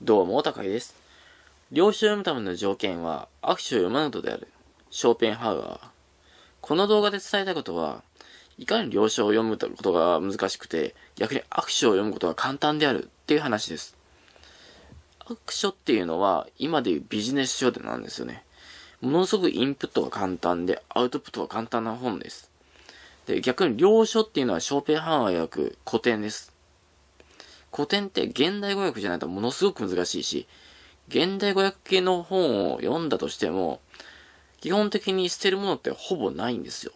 どうも、高井です。領書を読むための条件は、握手を読まなことである。ショーペンハウアー。この動画で伝えたことは、いかに領書を読むことが難しくて、逆に握手を読むことが簡単であるっていう話です。握手っていうのは、今でいうビジネス書でなんですよね。ものすごくインプットが簡単で、アウトプットが簡単な本です。で、逆に領書っていうのは、ショーペンハウアー役古典です。古典って現代語訳じゃないとものすごく難しいし、現代語訳系の本を読んだとしても、基本的に捨てるものってほぼないんですよ。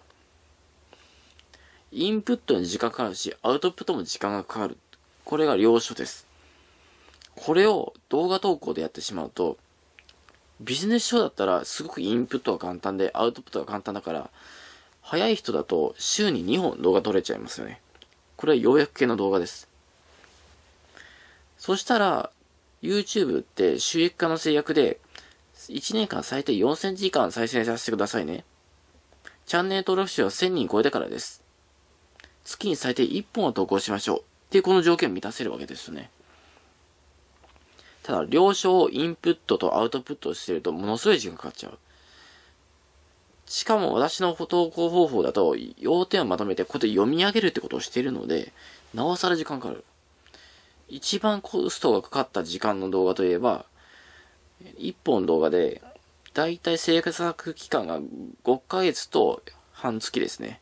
インプットに時間かかるし、アウトプットも時間がかかる。これが良書です。これを動画投稿でやってしまうと、ビジネス書だったらすごくインプットは簡単で、アウトプットは簡単だから、早い人だと週に2本動画撮れちゃいますよね。これは要約系の動画です。そしたら、YouTube って収益化の制約で、1年間最低4000時間再生させてくださいね。チャンネル登録者は1000人超えてからです。月に最低1本は投稿しましょう。っていうこの条件を満たせるわけですよね。ただ、了承をインプットとアウトプットしてるとものすごい時間かかっちゃう。しかも私の投稿方法だと、要点をまとめてここで読み上げるってことをしているので、なおさら時間かかる。一番コストがかかった時間の動画といえば、一本動画で、だいたい制作期間が5ヶ月と半月ですね。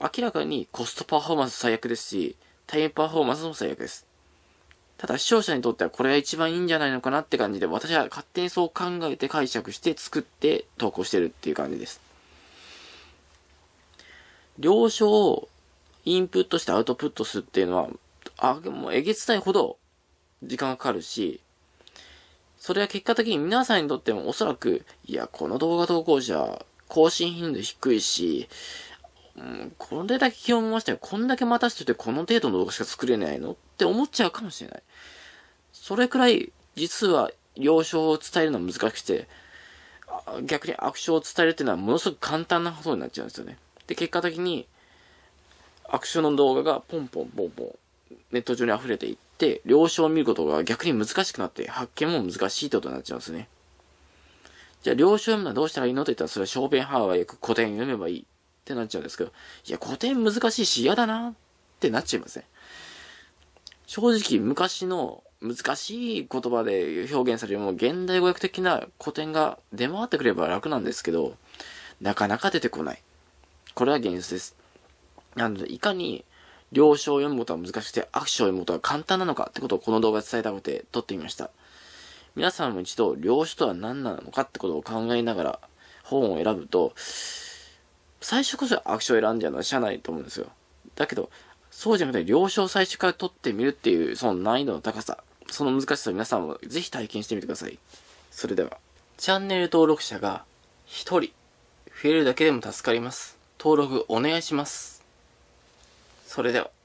明らかにコストパフォーマンス最悪ですし、タイムパフォーマンスも最悪です。ただ視聴者にとってはこれが一番いいんじゃないのかなって感じで、私は勝手にそう考えて解釈して作って投稿してるっていう感じです。了承をインプットしてアウトプットするっていうのは、あ、もうえげつないほど時間がかかるし、それは結果的に皆さんにとってもおそらく、いや、この動画投稿者、更新頻度低いし、うん、これだけ気見ましたよ。こんだけ待たせててこの程度の動画しか作れないのって思っちゃうかもしれない。それくらい、実は、了承を伝えるのは難しくて、逆に悪性を伝えるっていうのはものすごく簡単なことになっちゃうんですよね。で、結果的に、悪性の動画がポンポンポンポンネット上に溢れていって、了承を見ることが逆に難しくなって、発見も難しいってことになっちゃうんですね。じゃあ、了承読むのはどうしたらいいのって言ったら、それは小便派はよく古典読めばいいってなっちゃうんですけど、いや、古典難しいし嫌だなってなっちゃいますね。正直、昔の難しい言葉で表現されるもう現代語訳的な古典が出回ってくれば楽なんですけど、なかなか出てこない。これは現実です。なので、いかに了承を読むことは難しくて、握手を読むことは簡単なのかってことをこの動画で伝えたくて撮ってみました。皆さんも一度、了承とは何なのかってことを考えながら本を選ぶと、最初こそ握手を選んじゃうのは社内と思うんですよ。だけど、そうじゃなくて、了承最初から取ってみるっていう、その難易度の高さ、その難しさを皆さんもぜひ体験してみてください。それでは、チャンネル登録者が1人増えるだけでも助かります。登録お願いします。それでは。